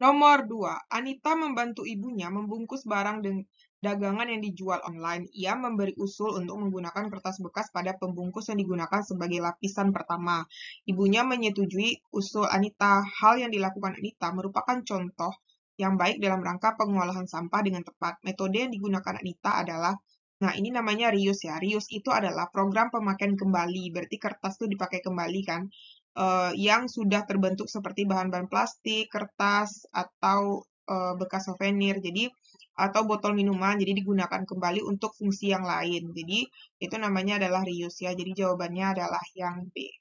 Nomor 2. Anita membantu ibunya membungkus barang dagangan yang dijual online. Ia memberi usul untuk menggunakan kertas bekas pada pembungkus yang digunakan sebagai lapisan pertama. Ibunya menyetujui usul Anita. Hal yang dilakukan Anita merupakan contoh yang baik dalam rangka pengolahan sampah dengan tepat. Metode yang digunakan Anita adalah Nah, ini namanya reuse ya. Reuse itu adalah program pemakaian kembali, berarti kertas itu dipakai kembali kan uh, yang sudah terbentuk seperti bahan-bahan plastik, kertas, atau uh, bekas souvenir. Jadi atau botol minuman jadi digunakan kembali untuk fungsi yang lain. Jadi itu namanya adalah reuse ya. Jadi jawabannya adalah yang B.